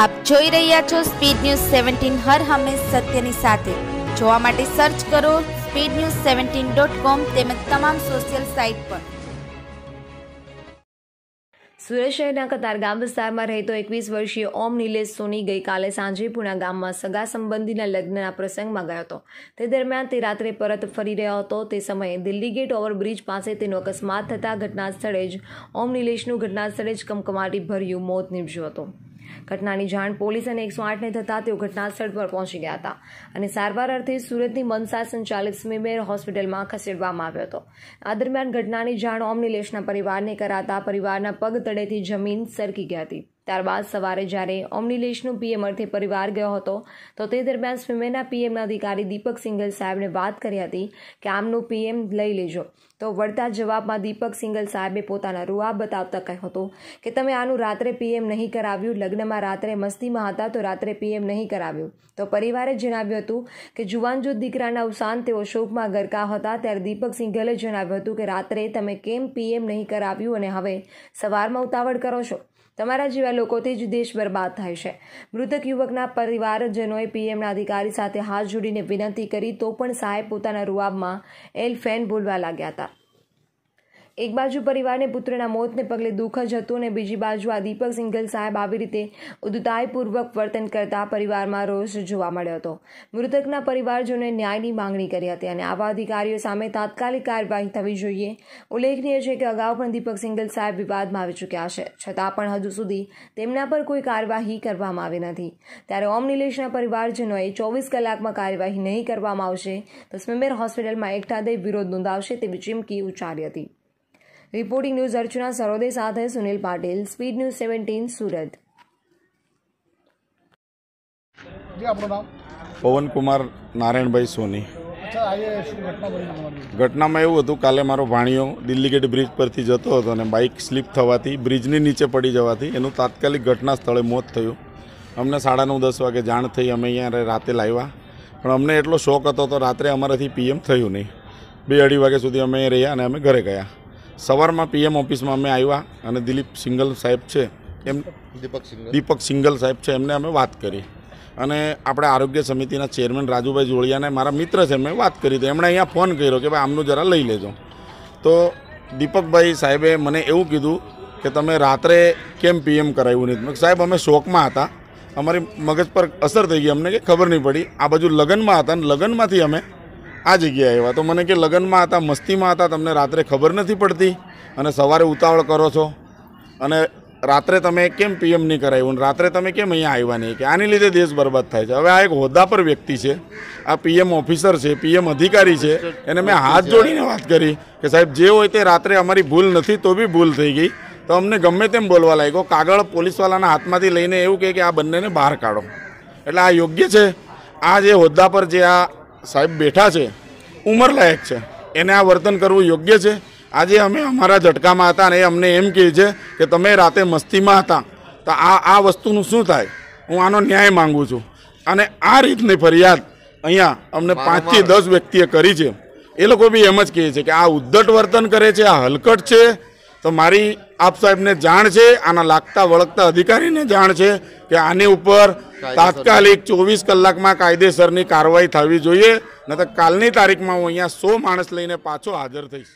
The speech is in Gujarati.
આપ જોઈ રહ્યા છો સ્પીડ ન્યૂઝ સેવન્ટીન હર હંમેશ સત્યની સાથે જોવા માટે સર્ચ કરો speed news seventeen dot com તેમજ તમામ સોશિયલ સાઇટ પર સુરત શહેરના ગામ વિસ્તારમાં રહેતો એકવીસ વર્ષીય ઓમ નિલેશ સોની ગઈકાલે સાંજે પૂના ગામમાં સગા સંબંધીના લગ્નના પ્રસંગમાં ગયો હતો તે દરમિયાન તે રાત્રે પરત ફરી રહ્યો હતો તે સમયે દિલ્હી ગેટ ઓવરબ્રિજ પાસે તેનો અકસ્માત થતા ઘટના સ્થળે જ ઓમ નિલેશનું ઘટના સ્થળે જ કમકમાટી ભર્યું મોત નીપજ્યું હતું ઘટનાની જાણ પોલીસ અને એકસો આઠને થતાં તેઓ ઘટનાસ્થળ પર પહોંચી ગયા હતા અને સારવાર અર્થે સુરતની મનસા સંચાલિત સ્મીમેર હોસ્પિટલમાં ખસેડવામાં આવ્યો હતો આ દરમિયાન ઘટનાની જાણ ઓમનિલેશના પરિવારને કરાતા પરિવારના પગ તળેથી જમીન સરકી ગયા હતી ત્યારબાદ સવારે જ્યારે ઓમનિલેશનો પીએમ અર્થે પરિવાર ગયો હતો તો તે દરમિયાન સ્વિમેના પીએમના અધિકારી દીપક સિંગલ સાહેબને વાત કરી હતી કે આમનું પીએમ લઈ લેજો તો વળતા જવાબમાં દીપક સિંગલ સાહેબે પોતાના રૂઆબ બતાવતા કહ્યું હતું કે તમે આનું રાત્રે પીએમ નહીં કરાવ્યું લગ્નમાં રાત્રે મસ્તીમાં હતા તો રાત્રે પીએમ નહીં કરાવ્યું તો પરિવારે જણાવ્યું હતું કે જુવાનજોત દીકરાના અવસાન તેઓ શોકમાં ગરકા હતા ત્યારે દીપક સિંગલે જણાવ્યું હતું કે રાત્રે તમે કેમ પીએમ નહીં કરાવ્યું અને હવે સવારમાં ઉતાવળ કરો છો તમારા જેવા લોકોથી જ દેશ બરબાદ થાય છે મૃતક યુવકના પરિવારજનોએ પીએમના અધિકારી સાથે હાથ જોડીને વિનંતી કરી તો પણ સાહેબ પોતાના રૂઆબમાં એલ ફેન બોલવા લાગ્યા હતા એક બાજુ પરિવારને પુત્રના મોતને પગલે દુઃખ જ હતું અને બીજી બાજુ આ દીપક સિંઘલ સાહેબ આવી રીતે ઉદુતાઈપૂર્વક વર્તન કરતા પરિવારમાં રોષ જોવા મળ્યો હતો મૃતકના પરિવારજનોએ ન્યાયની માંગણી કરી હતી અને આવા અધિકારીઓ સામે તાત્કાલિક કાર્યવાહી થવી જોઈએ ઉલ્લેખનીય છે કે અગાઉ પણ દીપક સિંઘલ સાહેબ વિવાદમાં આવી ચૂક્યા છે છતાં પણ હજુ સુધી તેમના પર કોઈ કાર્યવાહી કરવામાં આવી નથી ત્યારે ઓમ નિલેશના પરિવારજનોએ ચોવીસ કલાકમાં કાર્યવાહી નહીં કરવામાં આવશે તો સ્મેમેર હોસ્પિટલમાં એકઠા દઈ વિરોધ નોંધાવશે તેવી ચીમકી ઉચ્ચારી હતી રિપોર્ટિંગ ન્યૂઝ અર્ચના સરોદે સાથે Sunil Patil speed news seventeen Surat Pavankumar Narayanbhai Soni ઘટનામાં એવું હતું કાલે મારો ભાણિયો દિલ્હી ગેટ બ્રિજ પરથી જતો હતો અને બાઇક સ્લીપ થવાથી બ્રિજની નીચે પડી જવાથી એનું તાત્કાલિક ઘટના સ્થળે મોત થયું અમને સાડા નવ દસ વાગે જાણ થઈ અમે અહીંયા રાતે લાવ્યા પણ અમને એટલો શોખ હતો તો રાત્રે અમારાથી પીએમ થયું નહીં બે અઢી વાગ્યા સુધી અમે રહ્યા અને અમે ઘરે ગયા સવારમાં પીએમ ઓફિસમાં અમે આવ્યા અને દિલીપ સિંગલ સાહેબ છે એમ દીપક સિંગલ દીપક સિંગલ સાહેબ છે એમને અમે વાત કરી અને આપણે આરોગ્ય સમિતિના ચેરમેન રાજુભાઈ જોડિયાને મારા મિત્ર છે મેં વાત કરી હતી એમણે અહીંયા ફોન કર્યો કે ભાઈ આમનું જરા લઈ લેજો તો દીપકભાઈ સાહેબે મને એવું કીધું કે તમે રાત્રે કેમ પીએમ કરાવ્યું નહીં સાહેબ અમે શોકમાં હતા અમારી મગજ પર અસર થઈ ગઈ અમને કે ખબર નહીં પડી આ બાજુ લગ્નમાં હતા અને લગ્નમાંથી અમે આ જગ્યાએ આવ્યા તો મને કે લગ્નમાં હતા મસ્તીમાં હતા તમને રાત્રે ખબર નથી પડતી અને સવારે ઉતાવળ કરો છો અને રાત્રે તમે કેમ પીએમ નહીં કરાવ્યું અને રાત્રે તમે કેમ અહીંયા આવ્યા નહીં કે આની લીધે દેશ બરબાદ થાય છે હવે આ એક હોદ્દા પર વ્યક્તિ છે આ પીએમ ઓફિસર છે પીએમ અધિકારી છે એને મેં હાથ જોડીને વાત કરી કે સાહેબ જે હોય તે રાત્રે અમારી ભૂલ નથી તો બી ભૂલ થઈ ગઈ તો અમને ગમે તેમ બોલવા લાગ્યો કાગળ પોલીસવાલાના હાથમાંથી લઈને એવું કહે કે આ બંનેને બહાર કાઢો એટલે આ યોગ્ય છે આ જે હોદ્દા પર જે આ સાહેબ બેઠા છે ઉંમરલાયક છે એને આ વર્તન કરવું યોગ્ય છે આજે અમે અમારા ઝટકામાં હતા અને એ અમને એમ કહે છે કે તમે રાતે મસ્તીમાં હતા તો આ આ વસ્તુનું શું થાય હું આનો ન્યાય માગું છું અને આ રીતની ફરિયાદ અહીંયા અમને પાંચથી દસ વ્યક્તિએ કરી છે એ લોકો બી એમ જ કહે છે કે આ ઉદ્ધટ વર્તન કરે છે આ હલકટ છે તો મારી આપ સાહેબને જાણ છે આના લાગતા વળગતા અધિકારીને જાણ છે કે આની ઉપર તાત્કાલિક ચોવીસ કલાકમાં કાયદેસરની કાર્યવાહી થવી જોઈએ નતર કાલની તારીખમાં હું અહીંયા સો માણસ લઈને પાછો હાજર થઈશ